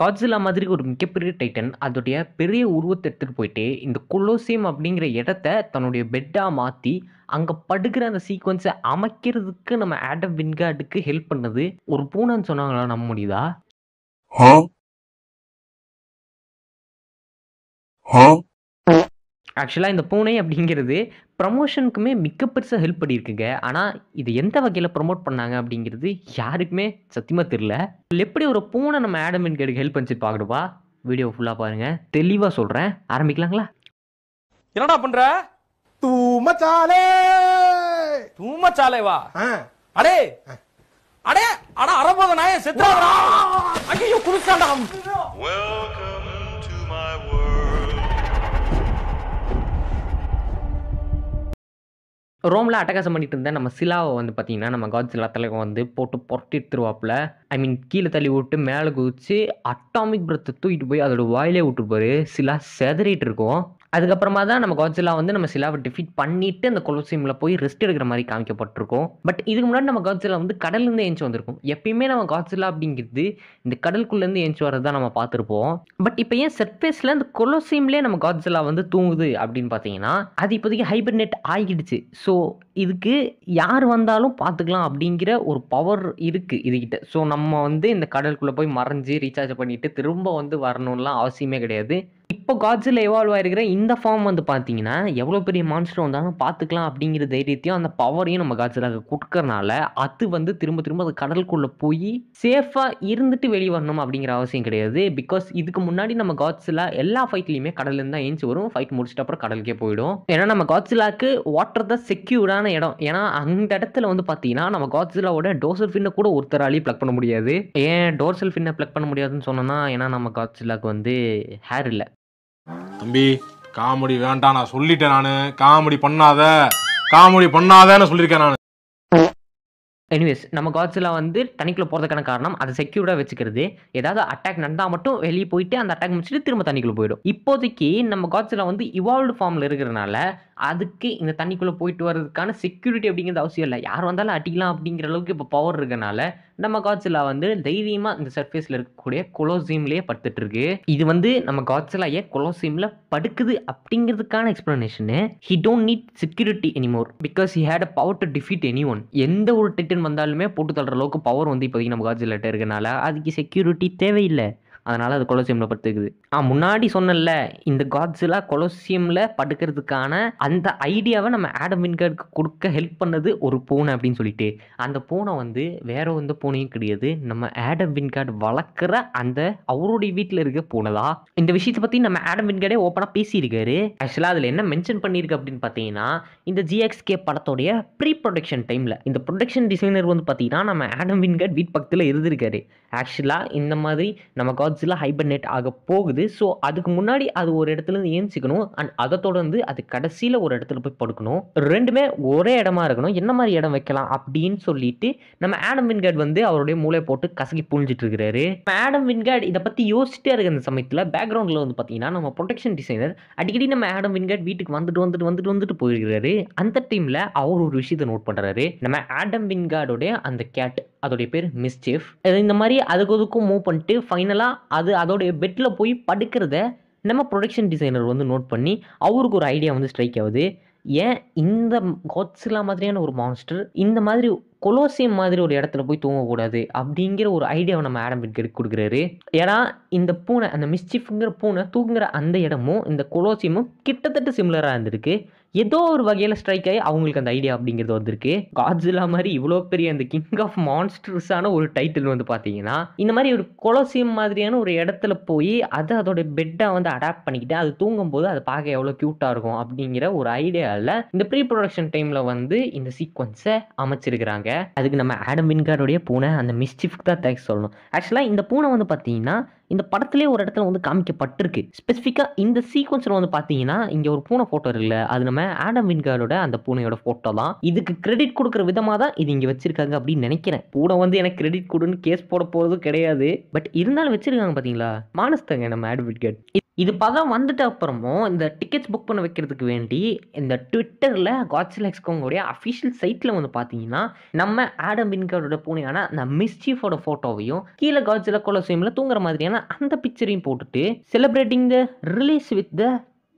காட்ஸிலா மாதிரி ஒரு மிகப்பெரிய டைட்டன் அதோடைய பெரிய உருவத்தை எடுத்துகிட்டு போயிட்டு இந்த குலோசியம் அப்படிங்கிற இடத்த தன்னுடைய பெட்டாக மாற்றி அங்கே படுக்கிற அந்த சீக்வன்ஸை அமைக்கிறதுக்கு நம்ம ஆடம் வின்கார்டுக்கு ஹெல்ப் பண்ணது ஒரு பூனைன்னு சொன்னாங்களா நம்ம முடியுதா ஆக்சுவலாக இந்த பூனை அப்படிங்கிறது ப்ரமோஷனுக்குமே மிக்க பெருசாக ஹெல்ப் பண்ணியிருக்குங்க ஆனால் இது எந்த வகையில் ப்ரமோட் பண்ணாங்க அப்படிங்கிறது யாருக்குமே சத்தியமாக தெரில எப்படி ஒரு பூனை நம்ம ஆடமின் கேடுக்கு ஹெல்ப் பண்ணிச்சு பார்க்கணுப்பா வீடியோ ஃபுல்லாக பாருங்கள் தெளிவாக சொல்கிறேன் ஆரம்பிக்கலாங்களா என்னடா பண்ணுற தூமச்சாலே தூமச்சாலே வா அடே அடே அட அரபத நாய செத்துறாடா ஐயோ குடிச்சாண்டா வெல்கம் ரோமில் அட்டகாசம் பண்ணிட்டு இருந்த நம்ம சிலாவை வந்து பார்த்தீங்கன்னா நம்ம காட் சிலா தலைவன் வந்து போட்டு எடுத்துருவாப்புல ஐ மீன் கீழே தள்ளி விட்டு மேலே குதிச்சு அட்டாமிக் பிரத்தை தூக்கிட்டு போய் அதோட வாயிலே விட்டுருப்பாரு சிலா செதறிட்டு இருக்கும் அதுக்கப்புறமா தான் நம்ம காட்ஸிலா வந்து நம்ம சிலாவை டிஃபீட் பண்ணிட்டு அந்த கொலோசியமில் போய் ரெஸ்ட் எடுக்கிற மாதிரி காமிக்கப்பட்டிருக்கோம் பட் இதுக்கு முன்னாடி நம்ம காட்ஸிலா வந்து கடல்லேருந்து ஏஞ்சி வந்திருக்கும் எப்பயுமே நம்ம காட்ஸிலா அப்படிங்கிறது இந்த கடலுக்குள்ளேருந்து ஏஞ்சி வரது தான் நம்ம பார்த்துருப்போம் பட் இப்போ ஏன் சர்ஃபேஸில் அந்த கொலோசியம்லேயே நம்ம காட்ஸிலா வந்து தூங்குது அப்படின்னு பார்த்தீங்கன்னா அது இப்போதைக்கு ஹைபர்நெட் ஆகிடுச்சு ஸோ இதுக்கு யார் வந்தாலும் பார்த்துக்கலாம் அப்படிங்கிற ஒரு பவர் இருக்குது இதுகிட்ட ஸோ நம்ம வந்து இந்த கடலுக்குள்ளே போய் மறைஞ்சு ரீசார்ஜ் பண்ணிவிட்டு திரும்ப வந்து வரணும்லாம் அவசியமே கிடையாது இப்போ காட்ஸில் எவால்வ் ஆகிருக்கிற இந்த ஃபார்ம் வந்து பார்த்தீங்கன்னா எவ்வளோ பெரிய மான்ஸ்டர் வந்தாலும் பார்த்துக்கலாம் அப்படிங்கிற தைரியத்தையும் அந்த பவரையும் நம்ம காட்ஸில் கொடுக்கறனால அது வந்து திரும்ப திரும்ப அது கடலுக்குள்ளே போய் சேஃபாக இருந்துட்டு வெளியே வரணும் அப்படிங்கிற அவசியம் கிடையாது பிகாஸ் இதுக்கு முன்னாடி நம்ம காட்ஸில் எல்லா ஃபைட்லேயுமே கடலேருந்து தான் ஏஞ்சி வரும் ஃபைட் முடிச்சிட்டு அப்புறம் கடலுக்கே போயிடும் ஏன்னா நம்ம காட்ஸிலாக்கு வாட்டர் தான் செக்யூர்டான இடம் ஏன்னா அந்த இடத்துல வந்து பார்த்தீங்கன்னா நம்ம காட்ஸிலாவோட டோசல் ஃபின்னை கூட ஒருத்தராலையும் ப்ளக் பண்ண முடியாது ஏன் டோர்சல் ஃபின்னை ப்ளக் பண்ண முடியாதுன்னு சொன்னோன்னா ஏன்னா நம்ம காட்ஸிலாக்கு வந்து ஹேர் இல்லை தம்பி காமெடி வேண்டாம் நான் சொல்லிட்டேன் நான் காமெடி பண்ணாத காமெடி பண்ணாதேன்னு சொல்லியிருக்கேன் நான் எனிவேஸ் நம்ம காட்ஸில் வந்து தண்ணிக்குள்ளே போகிறதுக்கான காரணம் அதை செக்யூர்டாக வச்சுக்கிறது ஏதாவது அட்டாக் நடந்தால் மட்டும் வெளியே போயிட்டு அந்த அட்டாக் முடிச்சுட்டு திரும்ப தண்ணிக்குள்ளே போயிடும் இப்போதைக்கு நம்ம காட்ஸில் வந்து இவால்வ் ஃபார்மில் இருக்கிறனால அதுக்கு இந்த தண்ணிக்குள்ளே போயிட்டு வர்றதுக்கான செக்யூரிட்டி அப்படிங்கிறது அவசியம் இல்லை யார் வந்தாலும் அடிக்கலாம் அப்படிங்கிற அளவுக்கு இப்போ பவர் இருக்கனால நம்ம காட்சிலா வந்து தைரியமாக இந்த சர்ஃபேஸில் இருக்கக்கூடிய கொலோசியம்லேயே இருக்கு இது வந்து நம்ம ஏன் கொலோசியமில் படுக்குது அப்படிங்கிறதுக்கான explanation he don't need security anymore because he had a power to defeat anyone எந்த ஒரு டிட்டன் வந்தாலுமே போட்டு தள்ளுற அளவுக்கு பவர் வந்து இப்போதைக்கு நம்ம காட்ஸிலாட்ட இருக்கனால அதுக்கு செக்யூரிட்டி தேவையில்லை அதனால் அது கொலோசியமில் படுத்துக்குது ஆ முன்னாடி சொன்னல இந்த காட்ஸிலா கொலோசியமில் படுக்கிறதுக்கான அந்த ஐடியாவை நம்ம ஆடம் வின்கர்டுக்கு கொடுக்க ஹெல்ப் பண்ணது ஒரு பூனை அப்படின்னு சொல்லிட்டு அந்த பூனை வந்து வேற எந்த பூனையும் கிடையாது நம்ம ஆடம் வின்கார்டு வளர்க்குற அந்த அவருடைய வீட்டில் இருக்க பூனை தான் இந்த விஷயத்தை பற்றி நம்ம ஆடம் வின்கார்டே ஓப்பனாக பேசியிருக்காரு ஆக்சுவலாக அதில் என்ன மென்ஷன் பண்ணியிருக்கு அப்படின்னு பார்த்தீங்கன்னா இந்த ஜிஎக்ஸ்கே படத்தோடைய ப்ரீ ப்ரொடக்ஷன் டைமில் இந்த ப்ரொடக்ஷன் டிசைனர் வந்து பார்த்தீங்கன்னா நம்ம ஆடம் வின்கார்ட் வீட் பக்கத்தில் இருந்திருக்காரு ஆக்சுவலாக இந்த மாதிரி நம்ம காட்ஸில் ஹைபர்னேட் ஆக போகுது ஸோ அதுக்கு முன்னாடி அது ஒரு இடத்துல இருந்து ஏஞ்சிக்கணும் அண்ட் அதை தொடர்ந்து அது கடைசியில் ஒரு இடத்துல போய் படுக்கணும் ரெண்டுமே ஒரே இடமா இருக்கணும் என்ன மாதிரி இடம் வைக்கலாம் அப்படின்னு சொல்லிட்டு நம்ம ஆடம் வின்கேட் வந்து அவருடைய மூளை போட்டு கசகி புழிஞ்சிட்டு இருக்கிறாரு ஆடம் வின்கேட் இதை பற்றி யோசிச்சுட்டே இருக்க அந்த சமயத்தில் பேக்ரவுண்டில் வந்து பார்த்தீங்கன்னா நம்ம ப்ரொடெக்ஷன் டிசைனர் அடிக்கடி நம்ம ஆடம் வின்கேட் வீட்டுக்கு வந்துட்டு வந்துட்டு வந்துட்டு வந்துட்டு போயிருக்கிறாரு அந்த டைமில் அவர் ஒரு விஷயத்தை நோட் பண்ணுறாரு நம்ம ஆடம் வின்கார்டோடைய அந்த கேட் அதோடைய பேர் அது இந்த மாதிரி அதுக்கு அதுக்கும் மூவ் பண்ணிட்டு ஃபைனலாக அது அதோடைய பெட்டில் போய் படுக்கிறத நம்ம ப்ரொடக்ஷன் டிசைனர் வந்து நோட் பண்ணி அவருக்கு ஒரு ஐடியா வந்து ஸ்ட்ரைக் ஆகுது ஏன் இந்த கோட்ஸ்லாம் மாதிரியான ஒரு மான்ஸ்டர் இந்த மாதிரி கொலோசியம் மாதிரி ஒரு இடத்துல போய் தூங்கக்கூடாது அப்படிங்கிற ஒரு ஐடியாவை நம்ம ஆடம் பிட்கெட் கொடுக்குறாரு ஏன்னா இந்த பூனை அந்த மிஸ்டிஃப்ங்கிற பூனை தூங்குற அந்த இடமும் இந்த கொலோசியமும் கிட்டத்தட்ட சிம்லராக இருந்திருக்கு ஏதோ ஒரு வகையில் ஸ்ட்ரைக் ஆகி அவங்களுக்கு அந்த ஐடியா அப்படிங்கிறது வந்திருக்கு காட்ஜிலா மாதிரி இவ்வளோ பெரிய அந்த கிங் ஆஃப் மான்ஸ்டர்ஸான ஒரு டைட்டில் வந்து பார்த்தீங்கன்னா இந்த மாதிரி ஒரு கொலோசியம் மாதிரியான ஒரு இடத்துல போய் அதை அதோட பெட்டை வந்து அடாப்ட் பண்ணிக்கிட்டு அது தூங்கும் போது அதை பார்க்க எவ்வளோ க்யூட்டாக இருக்கும் அப்படிங்கிற ஒரு ஐடியாவில் இந்த ப்ரீ ப்ரொடக்ஷன் டைமில் வந்து இந்த சீக்வன்ஸை அமைச்சிருக்கிறாங்க அதுக்கு நம்ம ஆடம் வின்கார்டுடைய பூனை அந்த மிஸ்டிஃப்க்கு தான் தேங்க்ஸ் சொல்லணும் ஆக்சுவலாக இந்த பூனை வந்து பார்த்தீங்கன்னா இந்த படத்திலே ஒரு இடத்துல வந்து காமிக்கப்பட்டிருக்கு ஸ்பெசிஃபிக்காக இந்த சீக்வன்ஸில் வந்து பார்த்தீங்கன்னா இங்கே ஒரு பூனை ஃபோட்டோ இருக்குல்ல அது நம்ம ஆடம் வின்காரோட அந்த பூனையோட ஃபோட்டோ தான் இதுக்கு கிரெடிட் கொடுக்குற விதமாக தான் இது இங்கே வச்சிருக்காங்க அப்படின்னு நினைக்கிறேன் பூனை வந்து எனக்கு கிரெடிட் கொடுன்னு கேஸ் போட போகிறதும் கிடையாது பட் இருந்தாலும் வச்சிருக்காங்க பார்த்தீங்களா மானஸ்தங்க நம்ம ஆட் வின்கார்ட் இது பதம் வந்துட்ட அப்புறமும் இந்த டிக்கெட்ஸ் புக் பண்ண வைக்கிறதுக்கு வேண்டி இந்த ட்விட்டரில் காட்ஸில் எக்ஸ்கோங்கோடைய அஃபிஷியல் சைட்டில் வந்து பார்த்தீங்கன்னா நம்ம ஆடம் பின்கார்டோட பூனையான அந்த மிஸ்டீஃபோட ஃபோட்டோவையும் கீழே காட்ஸில் கொலோசியமில் தூங்குற மாதிரியான அந்த பிக்சரையும் போட்டுட்டு celebrating the release with the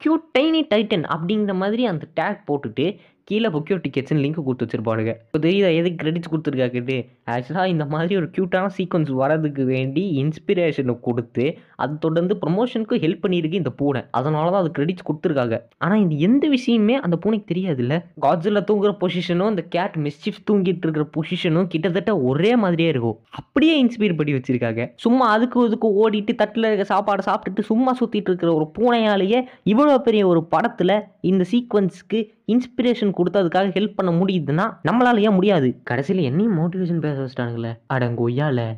cute tiny titan அப்படிங்கிற மாதிரி அந்த டேக் போட்டுட்டு கீழே புக்கியோ டிக்கெட்ஸ்னு லிங்க் கொடுத்து வச்சிருப்பானுங்க இது எதுக்கு கிரெடிட்ஸ் கொடுத்துருக்காக்கிட்டு ஆக்சுவலாக இந்த மாதிரி ஒரு க்யூட்டான சீக்வன்ஸ் வரதுக்கு வேண்டி இன்ஸ்பிரேஷனை கொடுத்து அது தொடர்ந்து ப்ரொமோஷனுக்கு ஹெல்ப் பண்ணியிருக்கு இந்த பூனை அதனால தான் அது கிரெடிட்ஸ் கொடுத்துருக்காங்க ஆனால் இந்த எந்த விஷயமே அந்த பூனைக்கு தெரியாதுல்ல காட்ஸில் தூங்குற பொசிஷனும் இந்த கேட் மிஸ்டிஃப் தூங்கிட்டு இருக்கிற பொசிஷனும் கிட்டத்தட்ட ஒரே மாதிரியே இருக்கும் அப்படியே இன்ஸ்பயர் பண்ணி வச்சிருக்காங்க சும்மா அதுக்கு இதுக்கு ஓடிட்டு தட்டில் இருக்க சாப்பாடு சாப்பிட்டுட்டு சும்மா சுற்றிட்டு இருக்கிற ஒரு பூனையாலேயே இவ்வளோ பெரிய ஒரு படத்தில் இந்த சீக்வன்ஸ்க்கு இன்ஸ்பிரேஷன் கொடுத்ததுக்காக ஹெல்ப் பண்ண முடியுதுன்னா நம்மளால ஏன் முடியாது கடைசியில் என்னையும் மோட்டிவேஷன் பேச வச்சிட்டானுங்களே அடங்கொய்யால